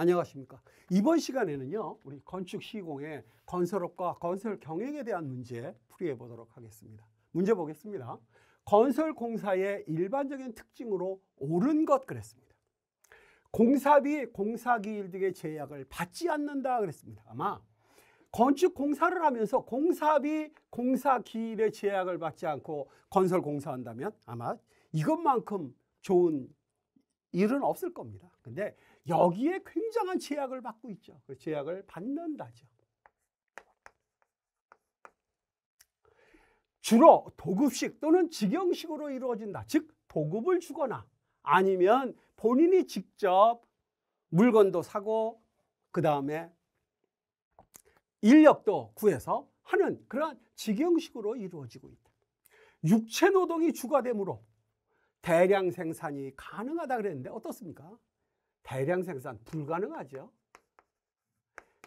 안녕하십니까. 이번 시간에는요, 우리 건축 시공의 건설업과 건설 경영에 대한 문제 풀이해 보도록 하겠습니다. 문제 보겠습니다. 건설 공사의 일반적인 특징으로 옳은 것 그랬습니다. 공사비, 공사기일 등의 제약을 받지 않는다 그랬습니다. 아마 건축 공사를 하면서 공사비, 공사기일의 제약을 받지 않고 건설 공사한다면 아마 이것만큼 좋은 일은 없을 겁니다. 근데 여기에 굉장한 제약을 받고 있죠. 그 제약을 받는다죠. 주로 도급식 또는 직영식으로 이루어진다. 즉 도급을 주거나 아니면 본인이 직접 물건도 사고 그 다음에 인력도 구해서 하는 그러한 직영식으로 이루어지고 있다. 육체 노동이 주가 되므로 대량 생산이 가능하다 그랬는데 어떻습니까? 대량 생산 불가능하죠.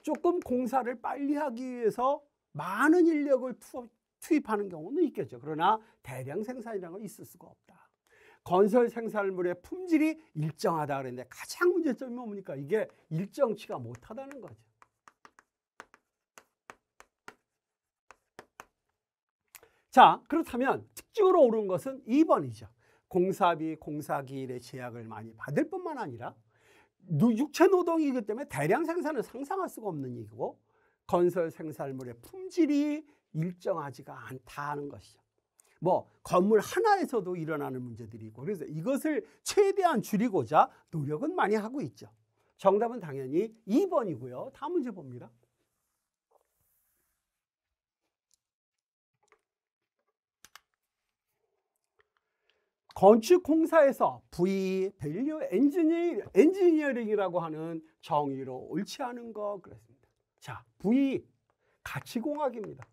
조금 공사를 빨리 하기 위해서 많은 인력을 투입하는 경우는 있겠죠. 그러나 대량 생산이라는 건 있을 수가 없다. 건설 생산물의 품질이 일정하다 그랬는데 가장 문제점이 뭡니까? 이게 일정치가 못하다는 거죠. 자, 그렇다면 특징으로 오른 것은 2번이죠. 공사비, 공사기일의 제약을 많이 받을 뿐만 아니라 육체 노동이기 때문에 대량 생산을 상상할 수가 없는 일이고 건설 생산물의 품질이 일정하지가 않다는 것이죠. 뭐 건물 하나에서도 일어나는 문제들이고 있 그래서 이것을 최대한 줄이고자 노력은 많이 하고 있죠. 정답은 당연히 2번이고요. 다음 문제 봅니다. 건축공사에서 V 밸류 엔지니어, 엔지니어링이라고 하는 정의로 옳지 않은 거 그랬습니다. 자, V 가치공학입니다.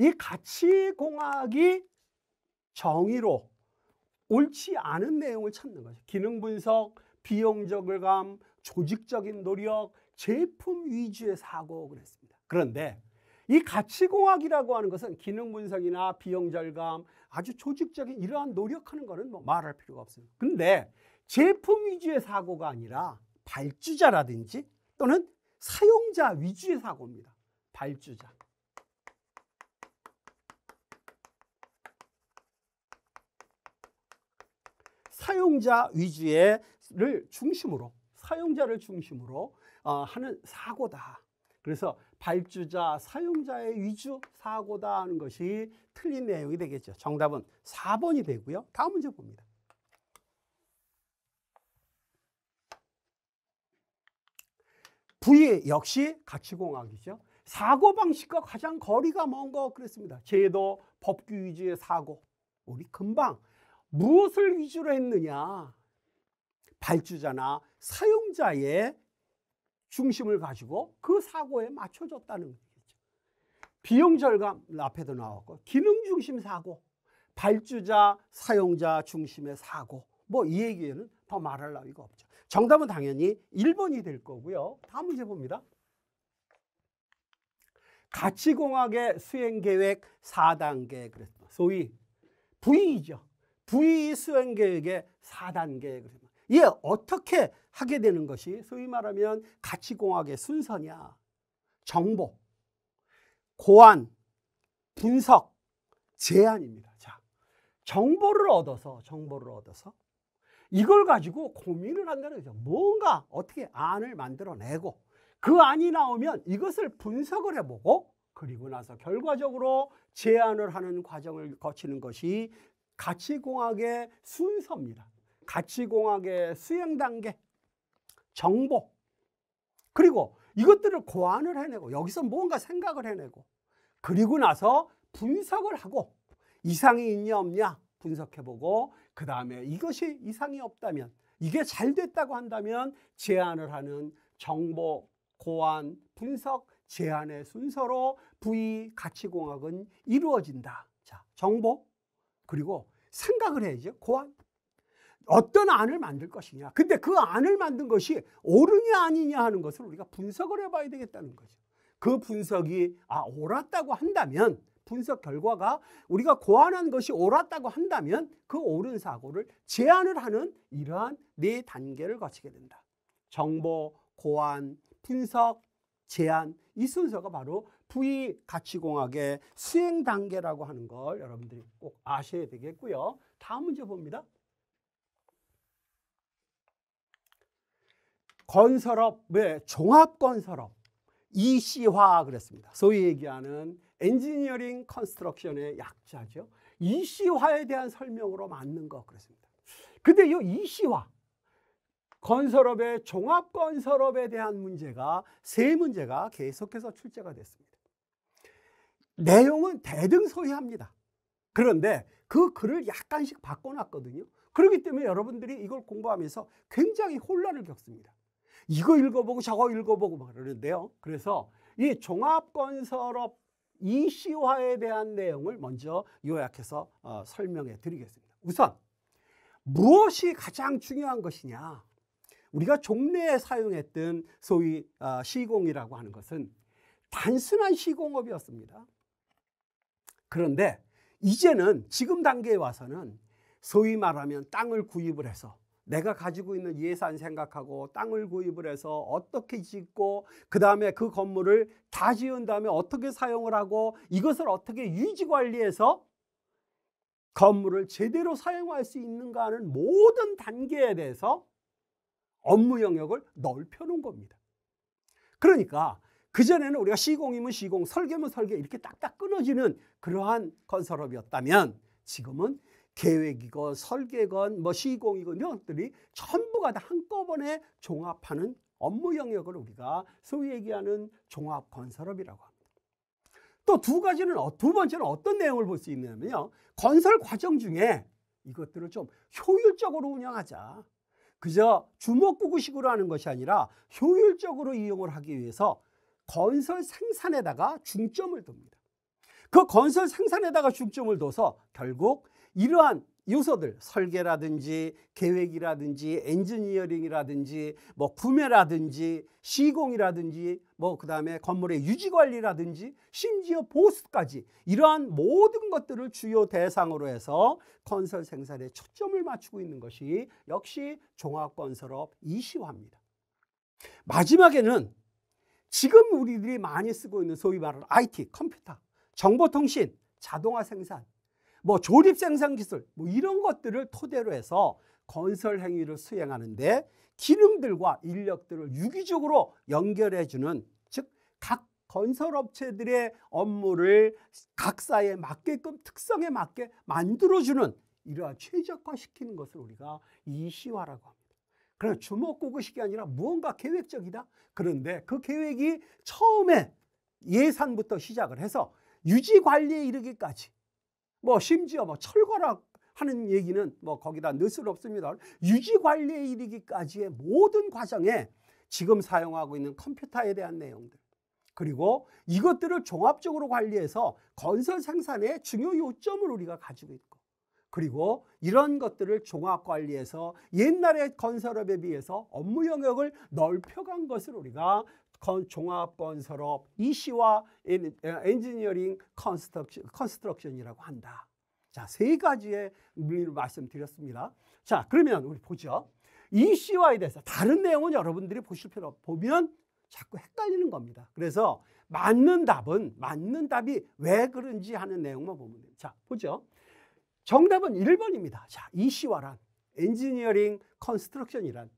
이 가치공학이 정의로 옳지 않은 내용을 찾는 거죠. 기능 분석, 비용적 을감, 조직적인 노력, 제품 위주의 사고 그랬습니다. 그런데 이 가치공학이라고 하는 것은 기능 분석이나 비용 절감, 아주 조직적인 이러한 노력하는 거는 뭐 말할 필요가 없어요. 근데 제품 위주의 사고가 아니라 발주자라든지 또는 사용자 위주의 사고입니다. 발주자. 사용자 위주의를 중심으로 사용자를 중심으로 어, 하는 사고다. 그래서 발주자, 사용자의 위주 사고다 하는 것이 틀린 내용이 되겠죠. 정답은 4번이 되고요. 다음 문제 봅니다. 부의 역시 가치공학이죠. 사고방식과 가장 거리가 먼 거 그랬습니다. 제도, 법규 위주의 사고. 우리 금방 무엇을 위주로 했느냐. 발주자나 사용자의 중심을 가지고 그 사고에 맞춰졌다는 얘죠 비용 절감 앞에도 나왔고 기능 중심 사고, 발주자, 사용자 중심의 사고 뭐 이 얘기에는 더 말할 나위가 없죠. 정답은 당연히 1번이 될 거고요. 다음 문제 봅니다. 가치공학의 수행계획 4단계 그랬죠. 소위 v 죠 V 수행계획의 4단계 그랬죠. 이 어떻게 하게 되는 것이 소위 말하면 가치공학의 순서냐. 정보, 고안, 분석, 제안입니다. 자, 정보를 얻어서, 정보를 얻어서 이걸 가지고 고민을 한다는 거죠. 뭔가 어떻게 안을 만들어내고 그 안이 나오면 이것을 분석을 해보고 그리고 나서 결과적으로 제안을 하는 과정을 거치는 것이 가치공학의 순서입니다. 가치공학의 수행 단계, 정보, 그리고 이것들을 고안을 해내고 여기서 뭔가 생각을 해내고 그리고 나서 분석을 하고 이상이 있냐 없냐 분석해보고 그 다음에 이것이 이상이 없다면 이게 잘 됐다고 한다면 제안을 하는 정보, 고안, 분석, 제안의 순서로 부의 가치공학은 이루어진다. 자, 정보 그리고 생각을 해야죠. 고안. 어떤 안을 만들 것이냐. 근데 그 안을 만든 것이 옳으냐 아니냐 하는 것을 우리가 분석을 해봐야 되겠다는 거죠. 그 분석이 아 옳았다고 한다면 분석 결과가 우리가 고안한 것이 옳았다고 한다면 그 옳은 사고를 제안을 하는 이러한 네 단계를 거치게 된다. 정보, 고안, 분석, 제안 이 순서가 바로 부의 가치공학의 수행 단계라고 하는 걸 여러분들이 꼭 아셔야 되겠고요. 다음 문제 봅니다. 건설업의 종합건설업 EC화 그랬습니다. 소위 얘기하는 엔지니어링 컨스트럭션의 약자죠. EC화에 대한 설명으로 맞는 거 그랬습니다. 근데 이 EC화 건설업의 종합 건설업에 대한 문제가 세 문제가 계속해서 출제가 됐습니다. 내용은 대등소이합니다. 그런데 그 글을 약간씩 바꿔놨거든요. 그렇기 때문에 여러분들이 이걸 공부하면서 굉장히 혼란을 겪습니다. 이거 읽어보고 저거 읽어보고 막 그러는데요. 그래서 이 종합건설업 이시화에 대한 내용을 먼저 요약해서 어, 설명해 드리겠습니다. 우선 무엇이 가장 중요한 것이냐. 우리가 종래에 사용했던 소위 어, 시공이라고 하는 것은 단순한 시공업이었습니다. 그런데 이제는 지금 단계에 와서는 소위 말하면 땅을 구입을 해서 내가 가지고 있는 예산 생각하고 땅을 구입을 해서 어떻게 짓고 그 다음에 그 건물을 다 지은 다음에 어떻게 사용을 하고 이것을 어떻게 유지 관리해서 건물을 제대로 사용할 수 있는가 하는 모든 단계에 대해서 업무 영역을 넓혀 놓은 겁니다. 그러니까 그전에는 우리가 시공이면 시공, 설계면 설계 이렇게 딱딱 끊어지는 그러한 건설업이었다면 지금은 계획이건 설계건 뭐 시공이건 이런 것들이 전부가 다 한꺼번에 종합하는 업무 영역을 우리가 소위 얘기하는 종합 건설업이라고 합니다. 또 두 가지는 어, 두 번째는 어떤 내용을 볼 수 있냐면요. 건설 과정 중에 이것들을 좀 효율적으로 운영하자. 그저 주먹구구식으로 하는 것이 아니라 효율적으로 이용을 하기 위해서 건설 생산에다가 중점을 둡니다. 그 건설 생산에다가 중점을 둬서 결국 이러한 요소들 설계라든지 계획이라든지 엔지니어링이라든지 뭐 구매라든지 시공이라든지 뭐 그다음에 건물의 유지 관리라든지 심지어 보수까지 이러한 모든 것들을 주요 대상으로 해서 건설 생산에 초점을 맞추고 있는 것이 역시 종합 건설업 이시화입니다. 마지막에는 지금 우리들이 많이 쓰고 있는 소위 말하는 IT 컴퓨터 정보통신 자동화 생산 뭐 조립 생산 기술 뭐 이런 것들을 토대로 해서 건설 행위를 수행하는데 기능들과 인력들을 유기적으로 연결해 주는 즉 각 건설업체들의 업무를 각사에 맞게끔 특성에 맞게 만들어주는 이러한 최적화시키는 것을 우리가 이시화라고 합니다. 그래서 주먹구구식이 아니라 무언가 계획적이다. 그런데 그 계획이 처음에 예산부터 시작을 해서 유지관리에 이르기까지 뭐 심지어 뭐 철거라 하는 얘기는 뭐 거기다 넣을 없습니다. 유지 관리에 이르기까지의 모든 과정에 지금 사용하고 있는 컴퓨터에 대한 내용들 그리고 이것들을 종합적으로 관리해서 건설 생산의 중요 요점을 우리가 가지고 있고 그리고 이런 것들을 종합 관리해서 옛날의 건설업에 비해서 업무 영역을 넓혀간 것을 우리가 건 종합 건설업 이시와 엔지니어링 컨스트럭션, 이라고 한다. 자, 세 가지의 의미를 말씀드렸습니다. 자, 그러면 우리 보죠. 이시와에 대해서 다른 내용은 여러분들이 보실 필요 없, 보면 자꾸 헷갈리는 겁니다. 그래서 맞는 답은 맞는 답이 왜 그런지 하는 내용만 보면 됩니다. 자, 보죠. 정답은 1번입니다. 자, 이시와란 엔지니어링 컨스트럭션이란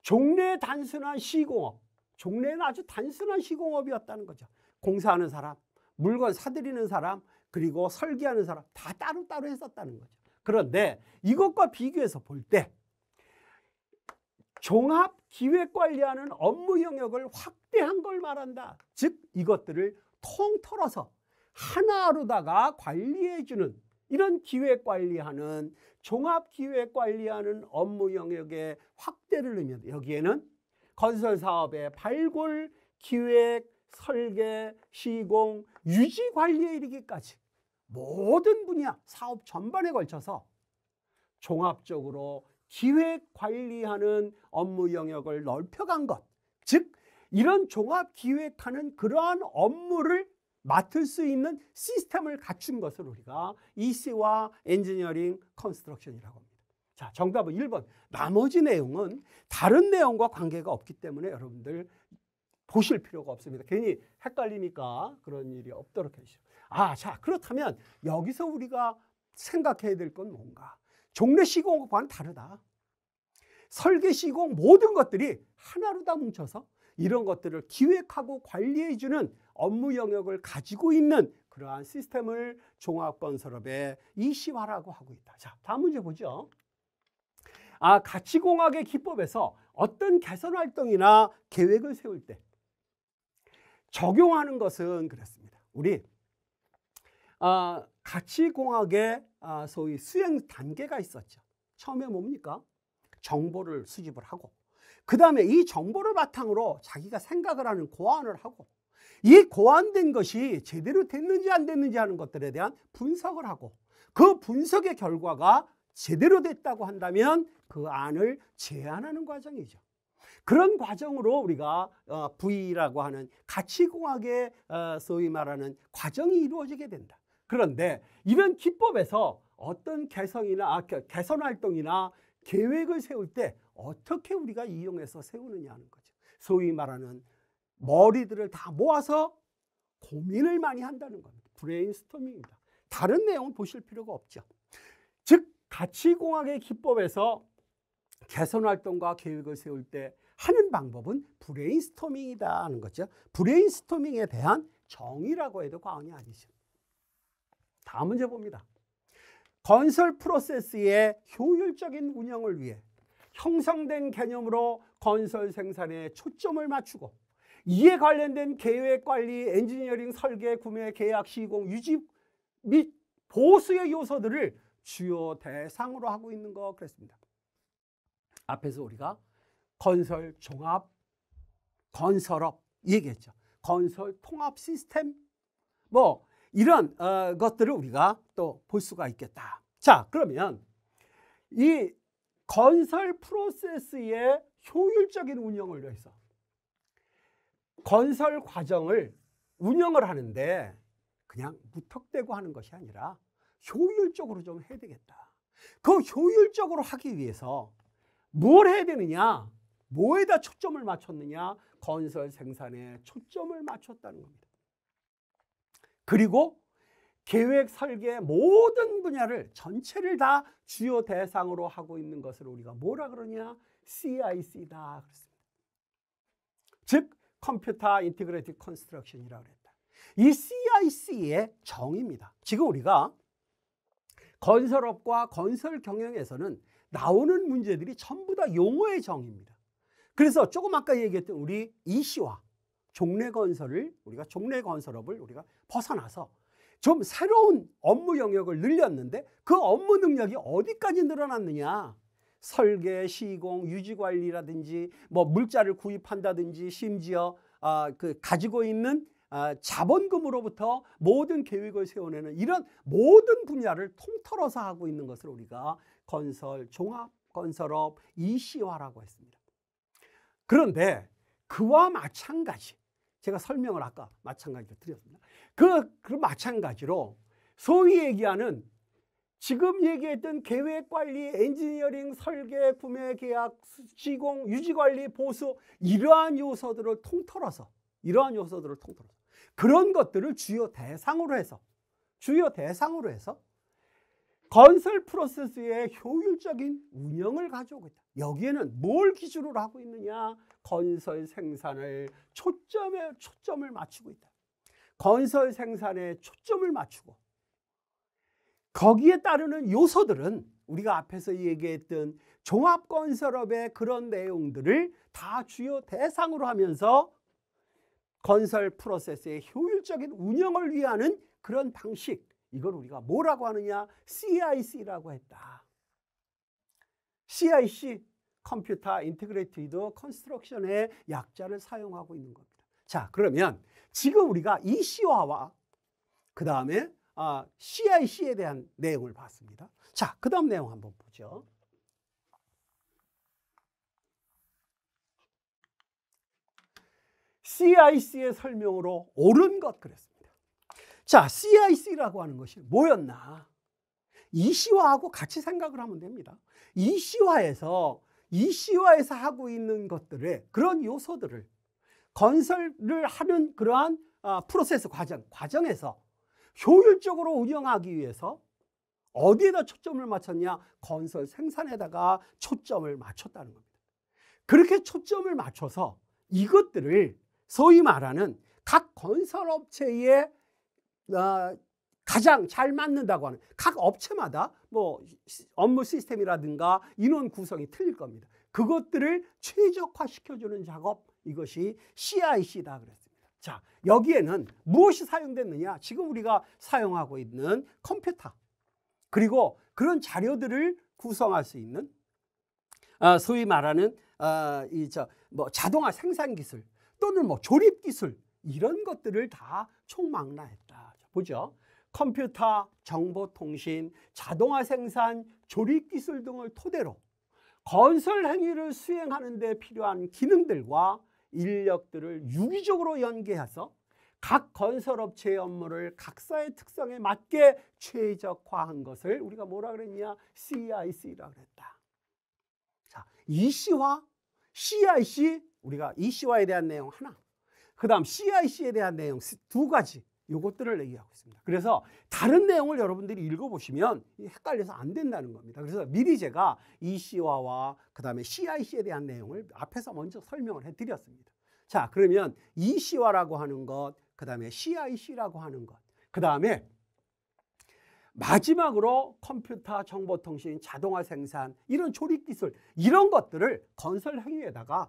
종래 단순한 시공업 종래는 아주 단순한 시공업이었다는 거죠. 공사하는 사람, 물건 사들이는 사람, 그리고 설계하는 사람 다 따로따로 했었다는 거죠. 그런데 이것과 비교해서 볼 때 종합 기획 관리하는 업무 영역을 확대한 걸 말한다. 즉 이것들을 통틀어서 하나로다가 관리해 주는 이런 기획 관리하는 종합 기획 관리하는 업무 영역의 확대를 의미한다. 여기에는 건설 사업의 발굴, 기획, 설계, 시공, 유지 관리에 이르기까지 모든 분야, 사업 전반에 걸쳐서 종합적으로 기획 관리하는 업무 영역을 넓혀간 것. 즉, 이런 종합 기획하는 그러한 업무를 맡을 수 있는 시스템을 갖춘 것을 우리가 EC와 엔지니어링 컨스트럭션이라고 합니다. 자, 정답은 1번. 나머지 내용은 다른 내용과 관계가 없기 때문에 여러분들 보실 필요가 없습니다. 괜히 헷갈리니까 그런 일이 없도록 해주시오 아, 자, 그렇다면 여기서 우리가 생각해야 될 건 뭔가? 종래 시공과는 다르다. 설계 시공 모든 것들이 하나로 다 뭉쳐서 이런 것들을 기획하고 관리해주는 업무 영역을 가지고 있는 그러한 시스템을 종합건설업의 이시화라고 하고 있다. 자, 다음 문제 보죠. 아, 가치공학의 기법에서 어떤 개선 활동이나 계획을 세울 때 적용하는 것은 그렇습니다. 우리 아, 가치공학의 아, 소위 수행 단계가 있었죠. 처음에 뭡니까? 정보를 수집을 하고 그 다음에 이 정보를 바탕으로 자기가 생각을 하는 고안을 하고 이 고안된 것이 제대로 됐는지 안 됐는지 하는 것들에 대한 분석을 하고 그 분석의 결과가 제대로 됐다고 한다면 그 안을 제안하는 과정이죠. 그런 과정으로 우리가 V라고 어, 하는 가치공학의 어, 소위 말하는 과정이 이루어지게 된다. 그런데 이런 기법에서 어떤 개성이나 아, 개선 활동이나 계획을 세울 때 어떻게 우리가 이용해서 세우느냐 하는 거죠. 소위 말하는 머리들을 다 모아서 고민을 많이 한다는 겁니다. 브레인스토밍입니다. 다른 내용을 보실 필요가 없죠. 즉 가치공학의 기법에서 개선활동과 계획을 세울 때 하는 방법은 브레인스토밍이다 하는 거죠. 브레인스토밍에 대한 정의라고 해도 과언이 아니죠. 다음 문제 봅니다. 건설 프로세스의 효율적인 운영을 위해 형성된 개념으로 건설 생산에 초점을 맞추고 이에 관련된 계획 관리, 엔지니어링 설계, 구매, 계약, 시공, 유지 및 보수의 요소들을 주요 대상으로 하고 있는 거 그랬습니다. 앞에서 우리가 건설 종합, 건설업 얘기했죠. 건설 통합 시스템 뭐 이런 어, 것들을 우리가 또 볼 수가 있겠다. 자 그러면 이 건설 프로세스의 효율적인 운영을 위해서 건설 과정을 운영을 하는데 그냥 무턱대고 하는 것이 아니라 효율적으로 좀 해야 되겠다. 그 효율적으로 하기 위해서 뭘 해야 되느냐? 뭐에다 초점을 맞췄느냐? 건설 생산에 초점을 맞췄다는 겁니다. 그리고 계획 설계 모든 분야를 전체를 다 주요 대상으로 하고 있는 것을 우리가 뭐라 그러냐? CIC다 그랬습니다. 즉 컴퓨터 인티그레이티드 컨스트럭션이라고 그랬다. 이 CIC의 정의입니다. 지금 우리가 건설업과 건설 경영에서는 나오는 문제들이 전부 다 용어의 정의입니다. 그래서 조금 아까 얘기했던 우리 이씨와 종래 건설을 우리가 종래 건설업을 우리가 벗어나서 좀 새로운 업무 영역을 늘렸는데 그 업무 능력이 어디까지 늘어났느냐 설계, 시공, 유지 관리라든지 뭐 물자를 구입한다든지 심지어 아, 그 가지고 있는 아, 자본금으로부터 모든 계획을 세워내는 이런 모든 분야를 통틀어서 하고 있는 것을 우리가 건설, 종합, 건설업, 이시화라고 했습니다. 그런데 그와 마찬가지, 제가 설명을 아까 마찬가지로 드렸습니다. 그, 그 마찬가지로 소위 얘기하는 지금 얘기했던 계획 관리, 엔지니어링, 설계, 구매, 계약, 시공, 유지 관리, 보수 이러한 요소들을 통틀어서 이러한 요소들을 통틀어서 그런 것들을 주요 대상으로 해서 주요 대상으로 해서 건설 프로세스의 효율적인 운영을 가져오고 있다. 여기에는 뭘 기준으로 하고 있느냐? 건설 생산을 초점에 초점을 맞추고 있다. 건설 생산에 초점을 맞추고 거기에 따르는 요소들은 우리가 앞에서 얘기했던 종합건설업의 그런 내용들을 다 주요 대상으로 하면서 건설 프로세스의 효율적인 운영을 위하는 그런 방식 이걸 우리가 뭐라고 하느냐 CIC라고 했다. CIC 컴퓨터 인테그레이티드 컨스트럭션의 약자를 사용하고 있는 겁니다. 자 그러면 지금 우리가 이 C화와 그 다음에 아, CIC에 대한 내용을 봤습니다. 자, 그 다음 내용 한번 보죠. CIC의 설명으로 옳은 것 그랬습니다. 자, CIC라고 하는 것이 뭐였나? 이시화하고 같이 생각을 하면 됩니다. 이시화에서 이시화에서 하고 있는 것들의 그런 요소들을 건설을 하는 그러한 아, 프로세스 과정, 과정에서 효율적으로 운영하기 위해서 어디에다 초점을 맞췄냐? 건설 생산에다가 초점을 맞췄다는 겁니다. 그렇게 초점을 맞춰서 이것들을 소위 말하는 각 건설업체의 어, 가장 잘 맞는다고 하는 각 업체마다 뭐 업무 시스템이라든가 인원 구성이 틀릴 겁니다. 그것들을 최적화시켜주는 작업 이것이 CIC다 그랬습니다. 자 여기에는 무엇이 사용됐느냐 지금 우리가 사용하고 있는 컴퓨터 그리고 그런 자료들을 구성할 수 있는 어, 소위 말하는 어, 이저뭐 자동화 생산 기술 또는 뭐 조립 기술 이런 것들을 다 총망라했다. 보죠. 컴퓨터, 정보통신, 자동화 생산, 조립 기술 등을 토대로 건설 행위를 수행하는 데 필요한 기능들과 인력들을 유기적으로 연계해서 각 건설업체의 업무를 각사의 특성에 맞게 최적화한 것을 우리가 뭐라 그랬냐? CIC라고 그랬다. 자, EC와 CIC 우리가 EC와에 대한 내용 하나, 그 다음 CIC에 대한 내용 두 가지 요것들을 얘기하고 있습니다. 그래서 다른 내용을 여러분들이 읽어보시면 헷갈려서 안 된다는 겁니다. 그래서 미리 제가 EC와와 그 다음에 CIC에 대한 내용을 앞에서 먼저 설명을 해드렸습니다. 자, 그러면 EC와라고 하는 것, 그 다음에 CIC라고 하는 것, 그 다음에 마지막으로 컴퓨터 정보통신 자동화 생산 이런 조립기술 이런 것들을 건설 행위에다가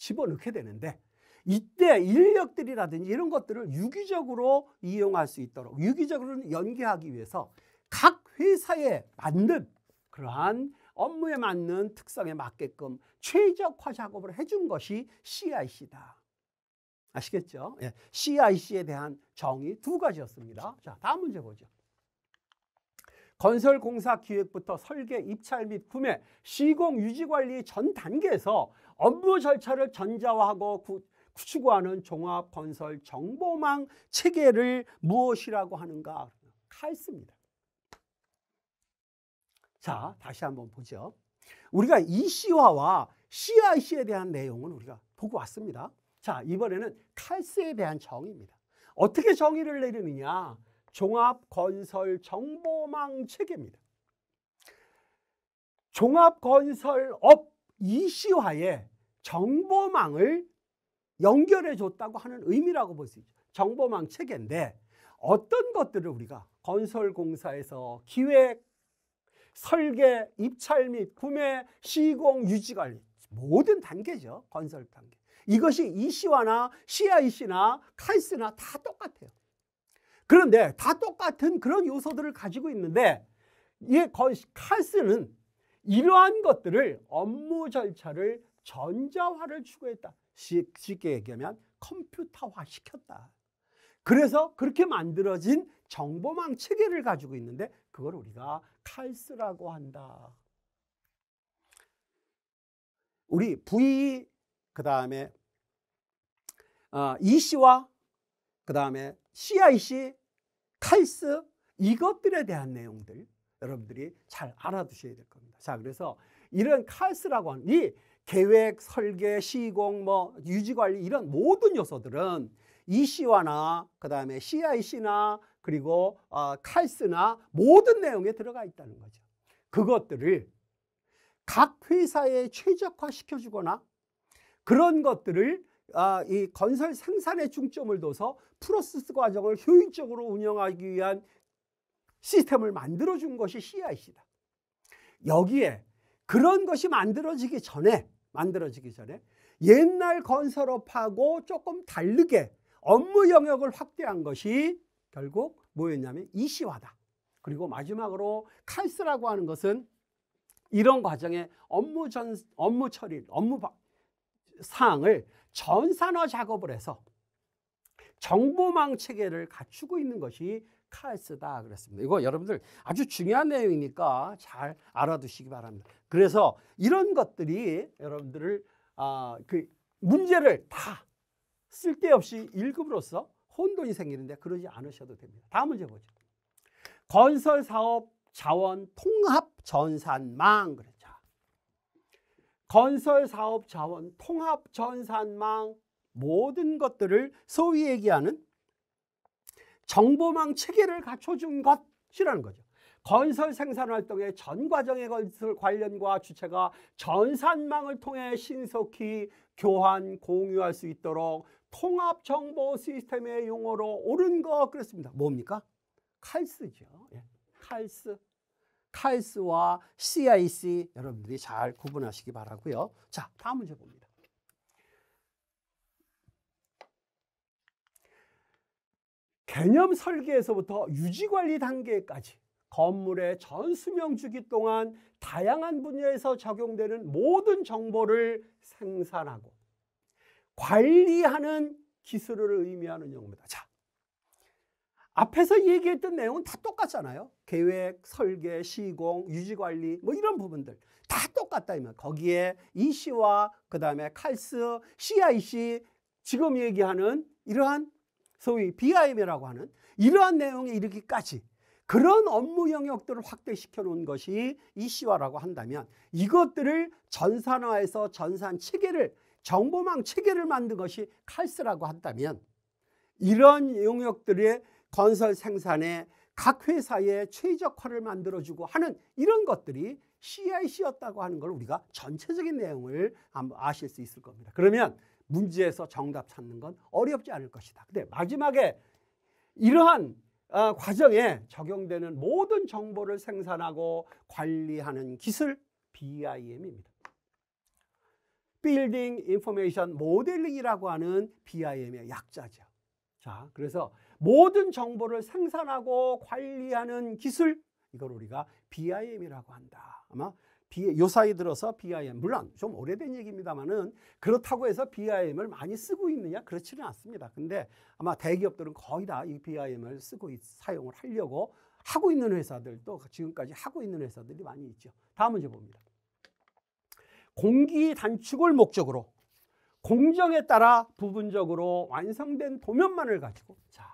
집어넣게 되는데 이때 인력들이라든지 이런 것들을 유기적으로 이용할 수 있도록 유기적으로 연계하기 위해서 각 회사에 맞는 그러한 업무에 맞는 특성에 맞게끔 최적화 작업을 해준 것이 CIC다. 아시겠죠? 예. CIC에 대한 정의 두 가지였습니다. 자, 다음 문제 보죠. 건설공사 기획부터 설계, 입찰 및 구매, 시공, 유지관리 전 단계에서 업무 절차를 전자화하고 구, 축하는 종합건설 정보망 체계를 무엇이라고 하는가? 칼스입니다. 자, 다시 한번 보죠. 우리가 EC화와 CIC에 대한 내용은 우리가 보고 왔습니다. 자, 이번에는 칼스에 대한 정의입니다. 어떻게 정의를 내리느냐? 종합건설 정보망 체계입니다. 종합건설업 EC화에 정보망을 연결해 줬다고 하는 의미라고 볼 수 있죠. 정보망 체계인데 어떤 것들을 우리가 건설공사에서 기획, 설계, 입찰 및 구매, 시공, 유지 관리 모든 단계죠. 건설 단계. 이것이 EC와나 CIC나 카스나다 똑같아요. 그런데 다 똑같은 그런 요소들을 가지고 있는데 이 칼스는 이러한 것들을 업무 절차를 전자화를 추구했다. 쉽게 얘기하면 컴퓨터화 시켰다. 그래서 그렇게 만들어진 정보망 체계를 가지고 있는데 그걸 우리가 칼스라고 한다. 우리 V 그 다음에 어, EC와 그 다음에 CIC, 칼스 이것들에 대한 내용들 여러분들이 잘 알아두셔야 될 겁니다. 자 그래서 이런 칼스라고 하는 이 계획, 설계, 시공, 뭐 유지 관리 이런 모든 요소들은 EC와나 그다음에 CIC나 그리고 어, 칼스나 모든 내용에 들어가 있다는 거죠. 그것들을 각 회사에 최적화 시켜주거나 그런 것들을 아, 이 건설 생산에 중점을 둬서 프로세스 과정을 효율적으로 운영하기 위한 시스템을 만들어준 것이 CIC다. 여기에 그런 것이 만들어지기 전에 만들어지기 전에 옛날 건설업하고 조금 다르게 업무 영역을 확대한 것이 결국 뭐였냐면 이시화다. 그리고 마지막으로 칼스라고 하는 것은 이런 과정에 업무 전 업무 처리, 업무 사항을 전산화 작업을 해서 정보망 체계를 갖추고 있는 것이 칼스다 그랬습니다. 이거 여러분들 아주 중요한 내용이니까 잘 알아두시기 바랍니다. 그래서 이런 것들이 여러분들을 아, 그 문제를 다 쓸데없이 일급으로써 혼돈이 생기는데 그러지 않으셔도 됩니다. 다음 문제 보죠. 건설 사업 자원 통합 전산망 그랬죠. 건설 사업 자원 통합 전산망 모든 것들을 소위 얘기하는 정보망 체계를 갖춰준 것이라는 거죠. 건설 생산 활동의 전 과정의 건설 관련과 주체가 전산망을 통해 신속히 교환 공유할 수 있도록 통합 정보 시스템의 용어로 옳은 거그렇습니다 뭡니까? 칼스죠. 예. 칼스. 칼스와 CIC 여러분들이 잘 구분하시기 바라고요. 자, 다음 문제 봅니다. 개념 설계에서부터 유지관리 단계까지 건물의 전 수명 주기 동안 다양한 분야에서 적용되는 모든 정보를 생산하고 관리하는 기술을 의미하는 용어입니다. 자, 앞에서 얘기했던 내용은 다 똑같잖아요. 계획, 설계, 시공, 유지관리 뭐 이런 부분들 다 똑같다 이면 거기에 EC와 그다음에 칼스, CIC 지금 얘기하는 이러한 소위 BIM이라고 하는 이러한 내용이 이르기까지 그런 업무 영역들을 확대시켜 놓은 것이 이씨화라고 한다면 이것들을 전산화해서 전산 체계를 정보망 체계를 만든 것이 칼스라고 한다면 이런 영역들의 건설 생산에 각 회사의 최적화를 만들어주고 하는 이런 것들이 CIC였다고 하는 걸 우리가 전체적인 내용을 아실 수 있을 겁니다. 그러면 문제에서 정답 찾는 건 어렵지 않을 것이다. 근데 마지막에 이러한 어, 과정에 적용되는 모든 정보를 생산하고 관리하는 기술 BIM입니다. Building Information Modeling이라고 하는 BIM의 약자죠. 자, 그래서 모든 정보를 생산하고 관리하는 기술 이걸 우리가 BIM이라고 한다. 아마 요 사이 들어서 BIM 물론 좀 오래된 얘기입니다만은 그렇다고 해서 BIM을 많이 쓰고 있느냐 그렇지는 않습니다. 근데 아마 대기업들은 거의 다 이 BIM을 쓰고 있, 사용을 하려고 하고 있는 회사들도 지금까지 하고 있는 회사들이 많이 있죠. 다음 문제 봅니다. 공기 단축을 목적으로 공정에 따라 부분적으로 완성된 도면만을 가지고 자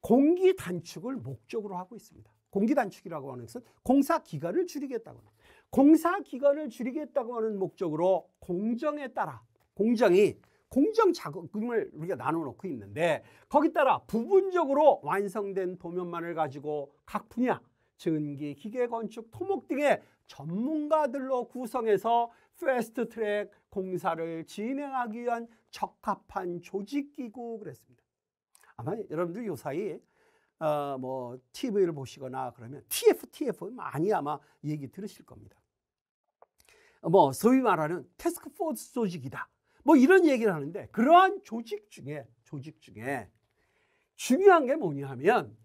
공기 단축을 목적으로 하고 있습니다. 공기 단축이라고 하는 것은 공사 기간을 줄이겠다거나 공사 기간을 줄이겠다고 하는 목적으로 공정에 따라 공정이 공정 자금을 우리가 나눠 놓고 있는데 거기 따라 부분적으로 완성된 도면만을 가지고 각 분야 전기 기계 건축, 토목 등의 전문가들로 구성해서 패스트 트랙 공사를 진행하기 위한 적합한 조직기구 그랬습니다. 아마 여러분들 요 사이 어, 뭐 TV를 보시거나 그러면 TF, TF 많이 아마 얘기 들으실 겁니다. 뭐 소위 말하는 테스크포스 조직이다. 뭐 이런 얘기를 하는데 그러한 조직 중에 조직 중에 중요한 게 뭐냐 하면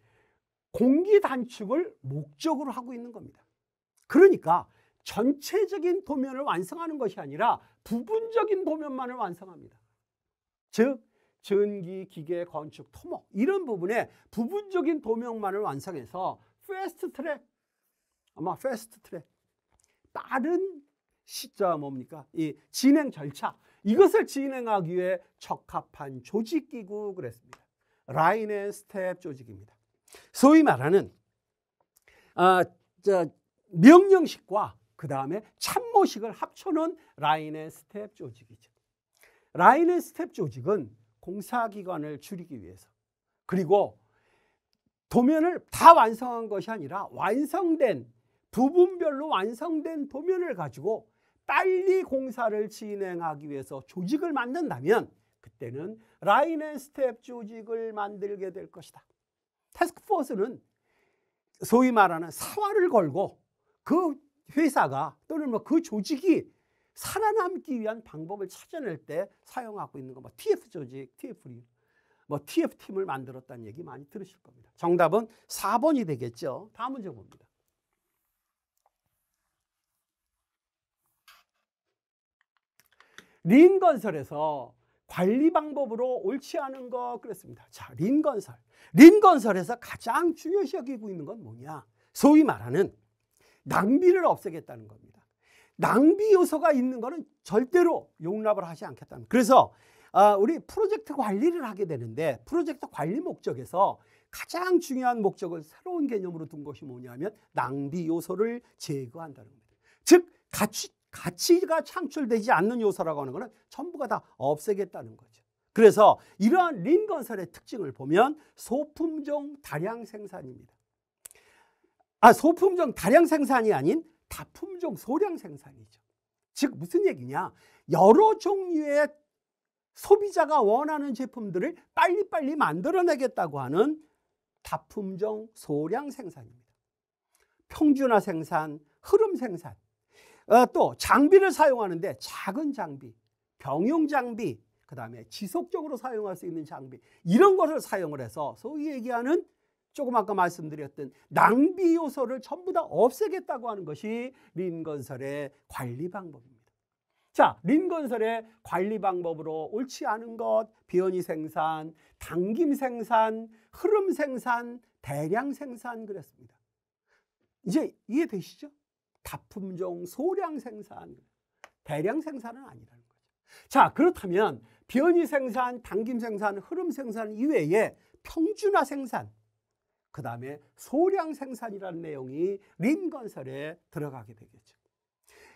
공기 단축을 목적으로 하고 있는 겁니다. 그러니까 전체적인 도면을 완성하는 것이 아니라 부분적인 도면만을 완성합니다. 즉 전기, 기계, 건축, 토목 이런 부분에 부분적인 도면만을 완성해서 패스트 트랙 아마 패스트 트랙 빠른 시자 뭡니까? 이 진행 절차. 이것을 진행하기 위해 적합한 조직기구 그랬습니다. 라인 앤 스텝 조직입니다. 소위 말하는 아, 저, 명령식과 그 다음에 참모식을 합쳐놓은 라인 앤 스텝 조직이죠. 라인 앤 스텝 조직은 공사기관을 줄이기 위해서 그리고 도면을 다 완성한 것이 아니라 완성된 부분별로 완성된 도면을 가지고 빨리 공사를 진행하기 위해서 조직을 만든다면 그때는 라인앤스텝 조직을 만들게 될 것이다. 테스크포스는 소위 말하는 사활을 걸고 그 회사가 또는 뭐그 조직이 살아남기 위한 방법을 찾아낼 때 사용하고 있는 거 뭐 TF 조직, TF 뭐 TF 팀을 만들었다는 얘기 많이 들으실 겁니다. 정답은 4번이 되겠죠. 다음 문제 봅니다. 린 건설에서 관리 방법으로 옳지 않은 거 그랬습니다. 자, 린 건설. 린 건설에서 가장 중요시 여기고 있는 건 뭐냐? 소위 말하는 낭비를 없애겠다는 겁니다. 낭비 요소가 있는 거는 절대로 용납을 하지 않겠다는. 그래서 아, 우리 프로젝트 관리를 하게 되는데 프로젝트 관리 목적에서 가장 중요한 목적을 새로운 개념으로 둔 것이 뭐냐면 낭비 요소를 제거한다는 겁니다. 즉 가치 가치가 창출되지 않는 요소라고 하는 것은 전부가 다 없애겠다는 거죠. 그래서 이러한 린 건설의 특징을 보면 소품종 다량 생산입니다. 아, 소품종 다량 생산이 아닌 다품종 소량 생산이죠. 즉 무슨 얘기냐? 여러 종류의 소비자가 원하는 제품들을 빨리빨리 만들어내겠다고 하는 다품종 소량 생산입니다. 평준화 생산, 흐름 생산. 어, 또 장비를 사용하는데 작은 장비, 병용 장비, 그 다음에 지속적으로 사용할 수 있는 장비 이런 것을 사용을 해서 소위 얘기하는 조금 아까 말씀드렸던 낭비 요소를 전부 다 없애겠다고 하는 것이 린 건설의 관리 방법입니다. 자, 린 건설의 관리 방법으로 옳지 않은 것, 비현이 생산, 당김 생산, 흐름 생산, 대량 생산 그랬습니다. 이제 이해되시죠? 다품종 소량 생산, 대량 생산은 아니라는 거죠. 자, 그렇다면 변이 생산, 당김 생산, 흐름 생산 이외에 평준화 생산, 그 다음에 소량 생산이라는 내용이 림 건설에 들어가게 되겠죠.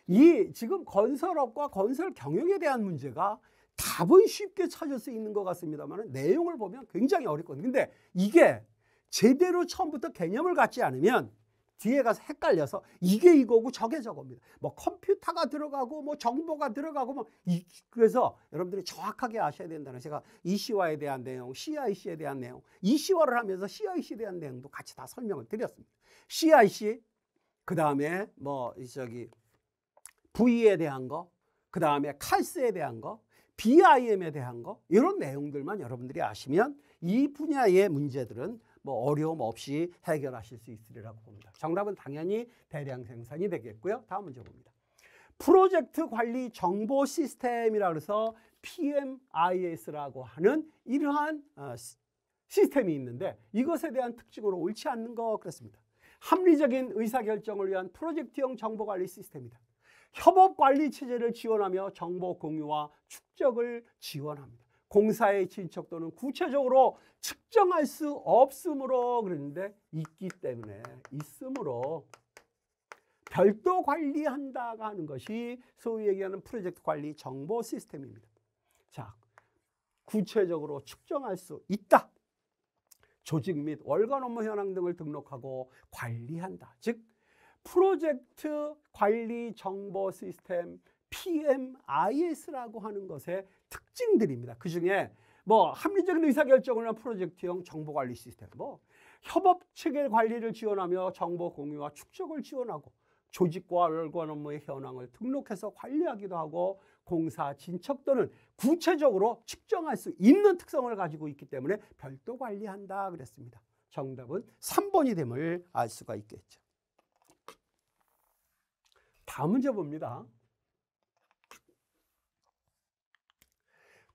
이 지금 건설업과 건설 경영에 대한 문제가 답은 쉽게 찾을 수 있는 것 같습니다만 내용을 보면 굉장히 어렵거든요. 근데 이게 제대로 처음부터 개념을 갖지 않으면 뒤에 가서 헷갈려서 이게 이거고 저게 저겁니다. 뭐 컴퓨터가 들어가고 뭐 정보가 들어가고 뭐 이, 그래서 여러분들이 정확하게 아셔야 된다는 제가 이시화에 e 대한 내용, CIC에 대한 내용, 이시화를 e 하면서 CIC에 대한 내용도 같이 다 설명을 드렸습니다. CIC 그 다음에 뭐 저기 V에 대한 거, 그 다음에 칼스에 대한 거, BIM에 대한 거 이런 내용들만 여러분들이 아시면 이 분야의 문제들은 뭐 어려움 없이 해결하실 수 있으리라고 봅니다. 정답은 당연히 대량 생산이 되겠고요. 다음 문제 봅니다. 프로젝트 관리 정보 시스템이라 그래서 PMIS라고 하는 이러한 어, 시스템이 있는데 이것에 대한 특징으로 옳지 않는 거 그렇습니다. 합리적인 의사결정을 위한 프로젝트형 정보관리 시스템이다. 협업관리 체제를 지원하며 정보 공유와 축적을 지원합니다. 공사의 진척또는 구체적으로 측정할 수 없으므로 그러는데 있기 때문에 있으므로 별도 관리한다가 하는 것이 소위 얘기하는 프로젝트 관리 정보 시스템입니다. 자, 구체적으로 측정할 수 있다. 조직 및 월간 업무 현황 등을 등록하고 관리한다. 즉, 프로젝트 관리 정보 시스템 PMIS라고 하는 것의 특징들입니다. 그 중에 뭐 합리적인 의사결정이나 프로젝트형 정보관리 시스템, 뭐 협업체계 관리를 지원하며 정보 공유와 축적을 지원하고 조직과 열관 업무의 현황을 등록해서 관리하기도 하고 공사 진척 또는 구체적으로 측정할 수 있는 특성을 가지고 있기 때문에 별도 관리한다 그랬습니다. 정답은 3번이 됨을 알 수가 있겠죠. 다 문제 봅니다.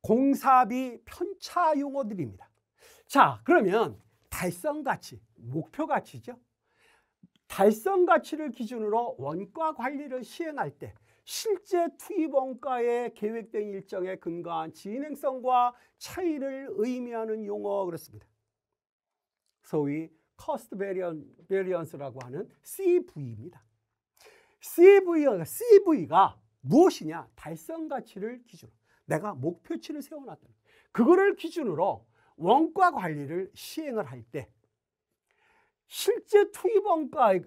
공사비 편차 용어들입니다. 자, 그러면 달성 가치, 목표 가치죠. 달성 가치를 기준으로 원가 관리를 시행할 때 실제 투입 원가에 계획된 일정에 근거한 진행성과 차이를 의미하는 용어 그렇습니다. 소위 cost variance라고 하는 CV입니다. CV가, CV가 무엇이냐? 달성 가치를 기준. 내가 목표치를 세워놨다. 그거를 기준으로 원가 관리를 시행을 할 때 실제 투입 원가의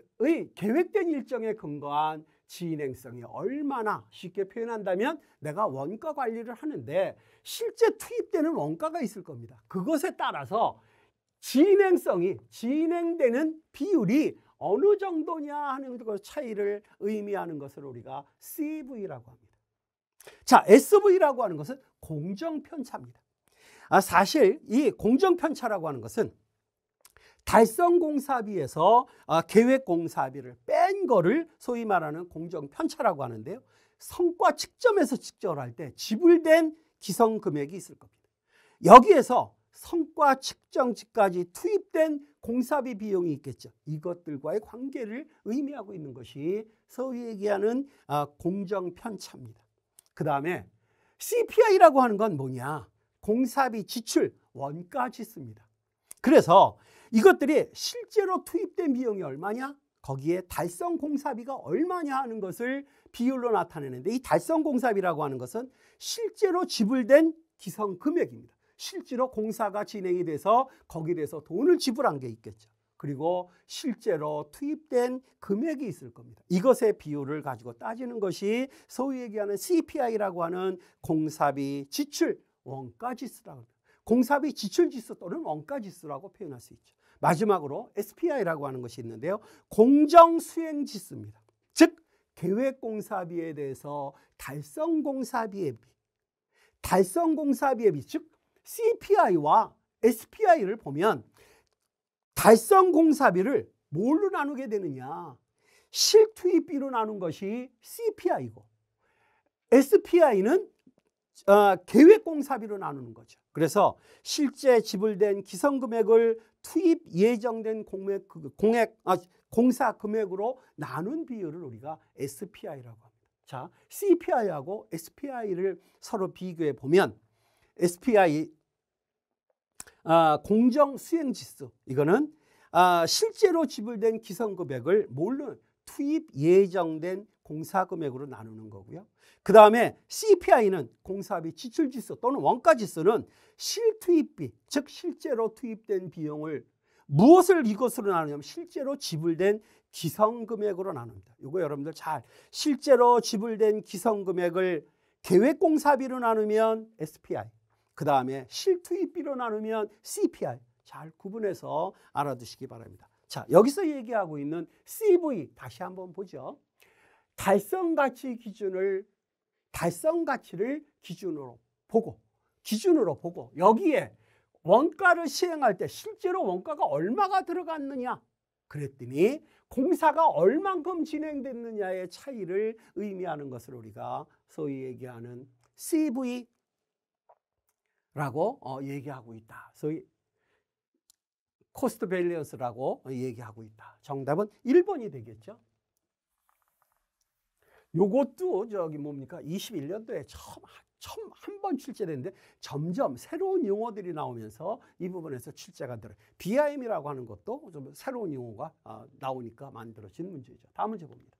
계획된 일정에 근거한 진행성이 얼마나 쉽게 표현한다면 내가 원가 관리를 하는데 실제 투입되는 원가가 있을 겁니다. 그것에 따라서 진행성이 진행되는 비율이 어느 정도냐 하는 것 차이를 의미하는 것을 우리가 CV라고 합니다. 자, SV라고 하는 것은 공정 편차입니다. 아, 사실 이 공정 편차라고 하는 것은 달성 공사비에서 아, 계획 공사비를 뺀 거를 소위 말하는 공정 편차라고 하는데요. 성과 측정에서 측정할 때 지불된 기성 금액이 있을 겁니다. 여기에서 성과 측정지까지 투입된 공사비 비용이 있겠죠. 이것들과의 관계를 의미하고 있는 것이 소위 얘기하는 아, 공정 편차입니다. 그 다음에 CPI라고 하는 건 뭐냐? 공사비 지출 원가 지수입니다. 그래서 이것들이 실제로 투입된 비용이 얼마냐? 거기에 달성 공사비가 얼마냐 하는 것을 비율로 나타내는데 이 달성 공사비라고 하는 것은 실제로 지불된 기성 금액입니다. 실제로 공사가 진행이 돼서 거기에 대해서 돈을 지불한 게 있겠죠. 그리고 실제로 투입된 금액이 있을 겁니다. 이것의 비율을 가지고 따지는 것이 소위 얘기하는 CPI라고 하는 공사비 지출 원가 지수라고 합니다. 공사비 지출 지수 또는 원가 지수라고 표현할 수 있죠. 마지막으로 SPI라고 하는 것이 있는데요. 공정 수행 지수입니다. 즉 계획 공사비에 대해서 달성 공사비에 비 달성 공사비에 비즉 CPI와 SPI를 보면 달성 공사비를 뭘로 나누게 되느냐? 실투입비로 나눈 것이 CPI고 SPI는 어, 계획공사비로 나누는 거죠. 그래서 실제 지불된 기성금액을 투입 예정된 공액, 공액 아, 공사 금액으로 나눈 비율을 우리가 SPI라고 합니다. 자, CPI하고 SPI를 서로 비교해 보면 SPI 아, 공정 수행 지수 이거는 아, 실제로 지불된 기성금액을 모르는 투입 예정된 공사 금액으로 나누는 거고요. 그 다음에 CPI는 공사비 지출 지수 또는 원가 지수는 실투입비, 즉 실제로 투입된 비용을 무엇을 이것으로 나누냐면 실제로 지불된 기성금액으로 나눕니다. 이거 여러분들 잘 실제로 지불된 기성금액을 계획공사비로 나누면 SPI 그 다음에 실투입 비로 나누면 c p i 잘 구분해서 알아두시기 바랍니다. 자, 여기서 얘기하고 있는 CV 다시 한번 보죠. 달성 가치 기준을 달성 가치를 기준으로 보고 기준으로 보고 여기에 원가를 시행할 때 실제로 원가가 얼마가 들어갔느냐 그랬더니 공사가 얼만큼 진행됐느냐의 차이를 의미하는 것을 우리가 소위 얘기하는 CV 라고 어, 얘기하고 있다. 소위 코스트 밸런스라고 얘기하고 있다. 정답은 1번이 되겠죠. 요것도 저기 뭡니까? 21년도에 처음 처음 한 번 출제됐는데 점점 새로운 용어들이 나오면서 이 부분에서 출제가 들어요. BIM이라고 하는 것도 좀 새로운 용어가 아, 나오니까 만들어진 문제죠. 다음 문제 봅니다.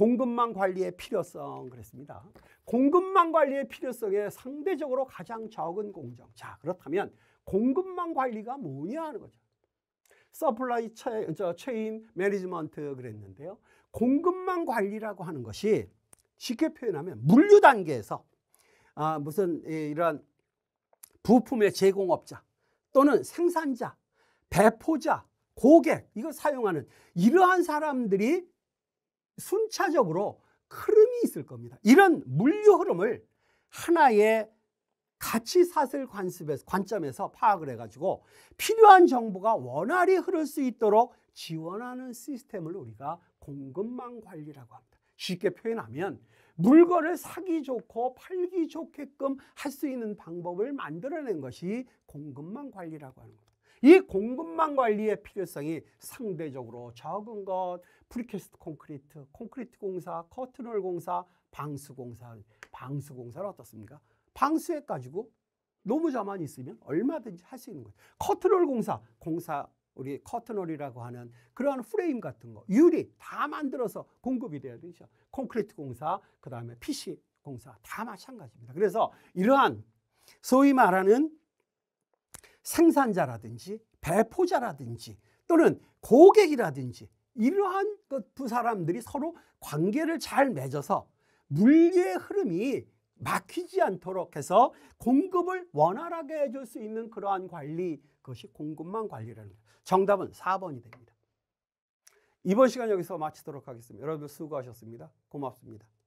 공급망 관리의 필요성 그랬습니다. 공급망 관리의 필요성에 상대적으로 가장 적은 공정. 자, 그렇다면 공급망 관리가 뭐냐 하는 거죠. 서플라이 체인, 매니지먼트 그랬는데요. 공급망 관리라고 하는 것이 쉽게 표현하면 물류 단계에서 아, 무슨 이런 부품의 제공업자 또는 생산자, 배포자, 고객 이거 사용하는 이러한 사람들이 순차적으로 흐름이 있을 겁니다. 이런 물류 흐름을 하나의 가치 사슬 관습에서, 관점에서 파악을 해가지고 필요한 정보가 원활히 흐를 수 있도록 지원하는 시스템을 우리가 공급망 관리라고 합니다. 쉽게 표현하면 물건을 사기 좋고 팔기 좋게끔 할 수 있는 방법을 만들어낸 것이 공급망 관리라고 하는 겁니다. 이 공급망 관리의 필요성이 상대적으로 적은 것, 프리캐스트 콘크리트, 콘크리트 공사, 커튼홀 공사, 방수 공사, 방수 공사는 어떻습니까? 방수액 가지고 노무자만 있으면 얼마든지 할 수 있는 거예요. 커튼홀 공사, 공사 우리 커튼홀이라고 하는 그러한 프레임 같은 거, 유리 다 만들어서 공급이 돼야 되죠. 콘크리트 공사, 그 다음에 PC 공사 다 마찬가지입니다. 그래서 이러한 소위 말하는 생산자라든지 배포자라든지 또는 고객이라든지 이러한 두 사람들이 서로 관계를 잘 맺어서 물류의 흐름이 막히지 않도록 해서 공급을 원활하게 해줄 수 있는 그러한 관리 그것이 공급망 관리라는 거예요. 정답은 4번이 됩니다. 이번 시간 여기서 마치도록 하겠습니다. 여러분 수고하셨습니다. 고맙습니다.